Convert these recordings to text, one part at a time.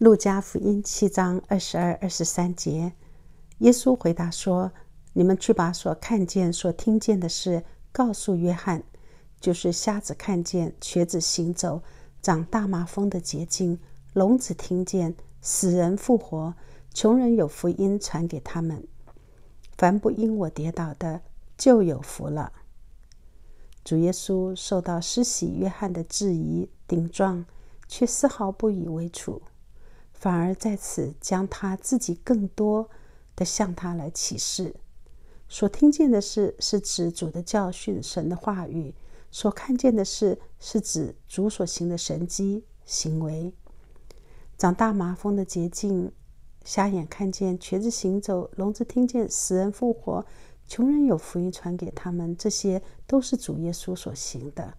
路加福音七章二十二、二十三节，耶稣回答说：“你们去把所看见、所听见的事告诉约翰，就是瞎子看见、瘸子行走、长大麻风的捷径，聋子听见、死人复活、穷人有福音传给他们。凡不因我跌倒的，就有福了。”主耶稣受到施洗约翰的质疑、顶撞，却丝毫不以为楚。反而在此将他自己更多的向他来启示。所听见的事是指主的教训、神的话语；所看见的事是指主所行的神迹行为。长大麻风的捷径，瞎眼看见，瘸子行走，聋子听见，死人复活，穷人有福音传给他们，这些都是主耶稣所行的。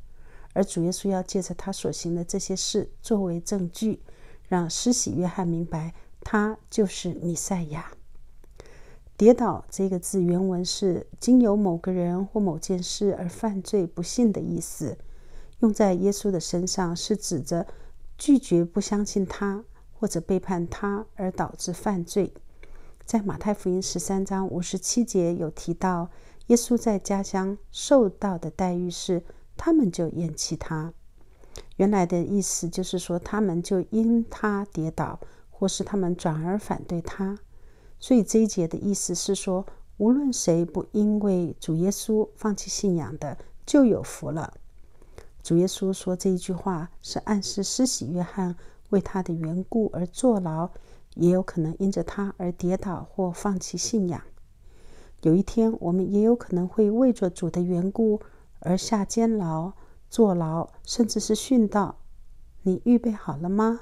而主耶稣要借着他所行的这些事作为证据。让施洗约翰明白，他就是弥赛亚。跌倒这个字原文是经由某个人或某件事而犯罪、不幸的意思，用在耶稣的身上，是指着拒绝不相信他或者背叛他而导致犯罪。在马太福音十三章五十七节有提到，耶稣在家乡受到的待遇是，他们就厌弃他。原来的意思就是说，他们就因他跌倒，或是他们转而反对他。所以这一节的意思是说，无论谁不因为主耶稣放弃信仰的，就有福了。主耶稣说这一句话，是暗示施洗约翰为他的缘故而坐牢，也有可能因着他而跌倒或放弃信仰。有一天，我们也有可能会为着主的缘故而下监牢。坐牢，甚至是殉道，你预备好了吗？